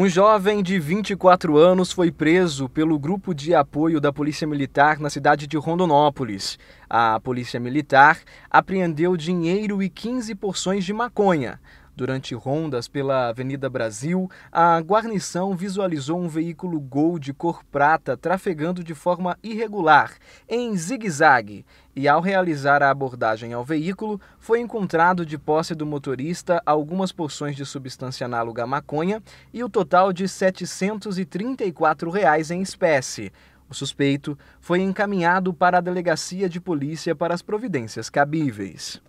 Um jovem de 24 anos foi preso pelo grupo de apoio da Polícia Militar na cidade de Rondonópolis. A Polícia Militar apreendeu dinheiro e 15 porções de maconha. Durante rondas pela Avenida Brasil, a guarnição visualizou um veículo Gol de cor prata trafegando de forma irregular, em zigue-zague, e ao realizar a abordagem ao veículo, foi encontrado de posse do motorista algumas porções de substância análoga à maconha e o total de R$ 734 reais em espécie. O suspeito foi encaminhado para a delegacia de polícia para as providências cabíveis.